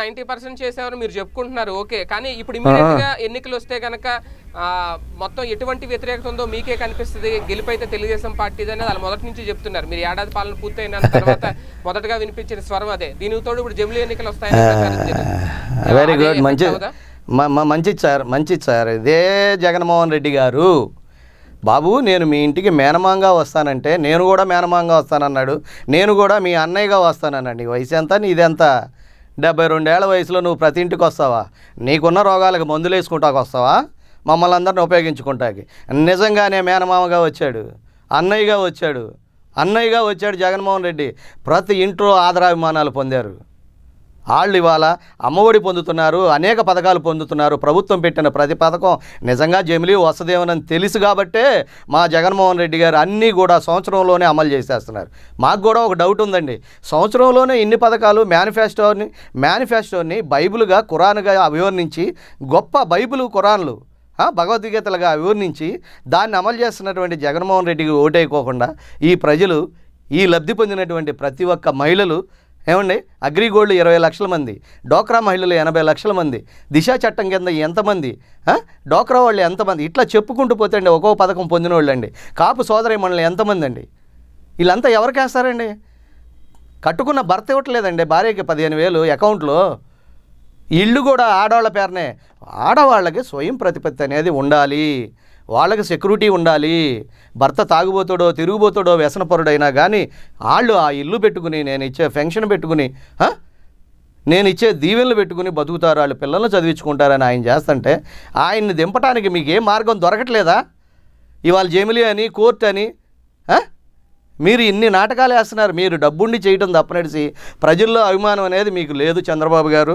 ninety percent చేసేవారు మీరు చెప్పుకుంటున్నారు ఓకే కానీ ఇప్పుడు ఇమీడియట్ గా ఎన్నికలు వస్తే కనుక మొత్తం ఎటువంటి వ్యతిరేకత ఉందో మీకే కనిపిస్తుంది గెలిపైతే తెలుగుదేశం పార్టీ అనేది వాళ్ళు మొదటి నుంచి చెప్తున్నారు మీరు ఏడాది పాలన పూర్తయిన తర్వాత మొదటగా వినిపించిన స్వరం అదే దీనికి తోడు ఇప్పుడు జమిలీ ఎన్నికలు వస్తాయని వెరీ గుడ్ మంచి మంచిది సార్ మంచిది సార్ ఇదే జగన్మోహన్ రెడ్డి గారు బాబు నేను మీ ఇంటికి మేనమాంగా వస్తానంటే నేను కూడా మేనమాంగా వస్తానన్నాడు నేను కూడా మీ అన్నయ్యగా వస్తానన్నాడు నీ వయసు ఎంత నీదెంత డెబ్బై రెండేళ్ల వయసులో నువ్వు ప్రతి ఇంటికి వస్తావా నీకున్న రోగాలకు మందులు వేసుకుంటాకు వస్తావా మమ్మల్ని అందరిని ఉపయోగించుకుంటాకి నిజంగానే మేనమామగా వచ్చాడు అన్నయ్యగా వచ్చాడు అన్నయ్యగా వచ్చాడు జగన్మోహన్ రెడ్డి ప్రతి ఇంట్లో ఆదరాభిమానాలు పొందారు వాళ్ళు ఇవాళ అమ్మఒడి పొందుతున్నారు అనేక పథకాలు పొందుతున్నారు ప్రభుత్వం పెట్టిన ప్రతి పథకం నిజంగా జమిలీ వసదేవనని తెలుసు కాబట్టే మా జగన్మోహన్ రెడ్డి గారు అన్నీ కూడా సంవత్సరంలోనే అమలు చేసేస్తున్నారు మాకు కూడా ఒక డౌట్ ఉందండి సంవత్సరంలోనే ఇన్ని పథకాలు మేనిఫెస్టోని మేనిఫెస్టోని బైబుల్గా కురాన్గా అభివర్ణించి గొప్ప బైబుల్ కురాన్లు భగవద్గీతలుగా అభివర్ణించి దాన్ని అమలు చేస్తున్నటువంటి జగన్మోహన్ రెడ్డికి ఓటేయకోకుండా ఈ ప్రజలు ఈ లబ్ధి పొందినటువంటి ప్రతి ఒక్క మహిళలు ఏమండి అగ్రిగోల్డ్ ఇరవై లక్షల మంది డోక్రా మహిళలు ఎనభై లక్షల మంది దిశా చట్టం కింద ఎంతమంది డోక్రా వాళ్ళు ఎంతమంది ఇట్లా చెప్పుకుంటూ పోతే అండి ఒక్కో పథకం పొందిన వాళ్ళు అండి కాపు సోదరి మనల్ని ఎంతమంది అండి వీళ్ళంతా ఎవరికి వేస్తారండి కట్టుకున్న భర్త ఇవ్వట్లేదండి భార్యకి పదిహేను వేలు అకౌంట్లో ఇల్లు కూడా ఆడవాళ్ళ పేరునే ఆడవాళ్ళకి స్వయం ప్రతిపత్తి అనేది ఉండాలి వాళ్ళకి సెక్యూరిటీ ఉండాలి భర్త తాగుబోతాడో తిరుగుబోతాడో వ్యసనపరుడైనా కానీ వాళ్ళు ఆ ఇల్లు పెట్టుకుని నేను ఇచ్చే ఫెన్షన్ పెట్టుకుని నేను ఇచ్చే దీవెనలు పెట్టుకుని బతుకుతారు వాళ్ళు పిల్లల్ని చదివించుకుంటారని ఆయన చేస్తుంటే ఆయన్ని దింపడానికి మీకు ఏ మార్గం దొరకట్లేదా ఇవాళ జమిలి అని కోర్టు అని మీరు ఇన్ని నాటకాలు వేస్తున్నారు మీరు డబ్బుండి చేయటం తప్పనడిసి ప్రజల్లో అభిమానం అనేది మీకు లేదు చంద్రబాబు గారు